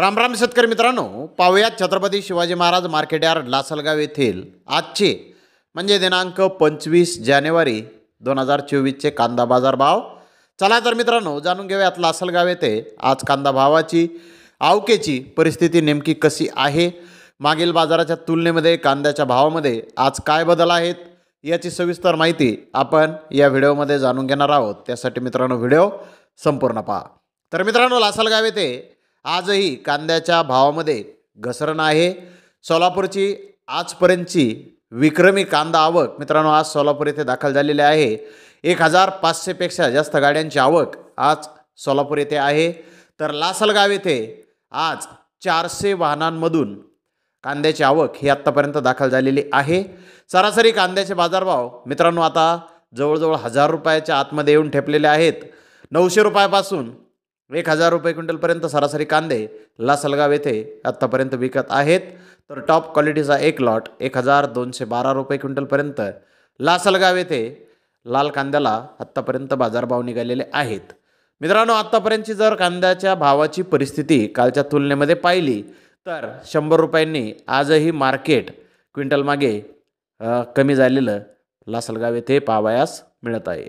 रामराम शेतकरी मित्रांनो पाहूयात छत्रपती शिवाजी महाराज मार्केट यार्ड लासलगाव येथील आजचे म्हणजे दिनांक पंचवीस जानेवारी दोन हजार चोवीसचे कांदा बाजार भाव चला तर मित्रांनो जाणून घेऊयात लासलगाव येथे आज कांदा भावाची आवकेची परिस्थिती नेमकी कशी आहे मागील बाजाराच्या तुलनेमध्ये कांद्याच्या भावामध्ये आज काय बदल आहेत याची सविस्तर माहिती आपण या व्हिडिओमध्ये जाणून घेणार आहोत त्यासाठी मित्रांनो व्हिडिओ संपूर्ण पहा तर मित्रांनो लासलगाव येथे आजही कांद्याच्या भावामध्ये घसरण आहे सोलापूरची आजपर्यंतची विक्रमी कांदा आवक मित्रांनो आज सोलापूर येथे दाखल झालेली आहे एक हजार पाचशेपेक्षा जास्त गाड्यांची आवक आज सोलापूर येथे आहे तर लासलगाव येथे आज चारशे वाहनांमधून कांद्याची आवक ही आत्तापर्यंत दाखल झालेली आहे सरासरी कांद्याचे बाजारभाव मित्रांनो आता जवळजवळ हजार रुपयाच्या आतमध्ये येऊन ठेपलेले आहेत नऊशे रुपयापासून एक हजार रुपये क्विंटलपर्यंत सरासरी कांदे लासलगाव येथे आत्तापर्यंत विकत आहेत तर टॉप क्वालिटीचा एक लॉट एक हजार दोनशे बारा रुपये क्विंटलपर्यंत लासलगाव येथे लाल कांद्याला आत्तापर्यंत बाजारभाव निघालेले आहेत मित्रांनो आत्तापर्यंतची जर कांद्याच्या भावाची परिस्थिती कालच्या तुलनेमध्ये पाहिली तर शंभर रुपयांनी आजही मार्केट क्विंटलमागे कमी झालेलं लासलगाव येथे पावायास मिळत आहे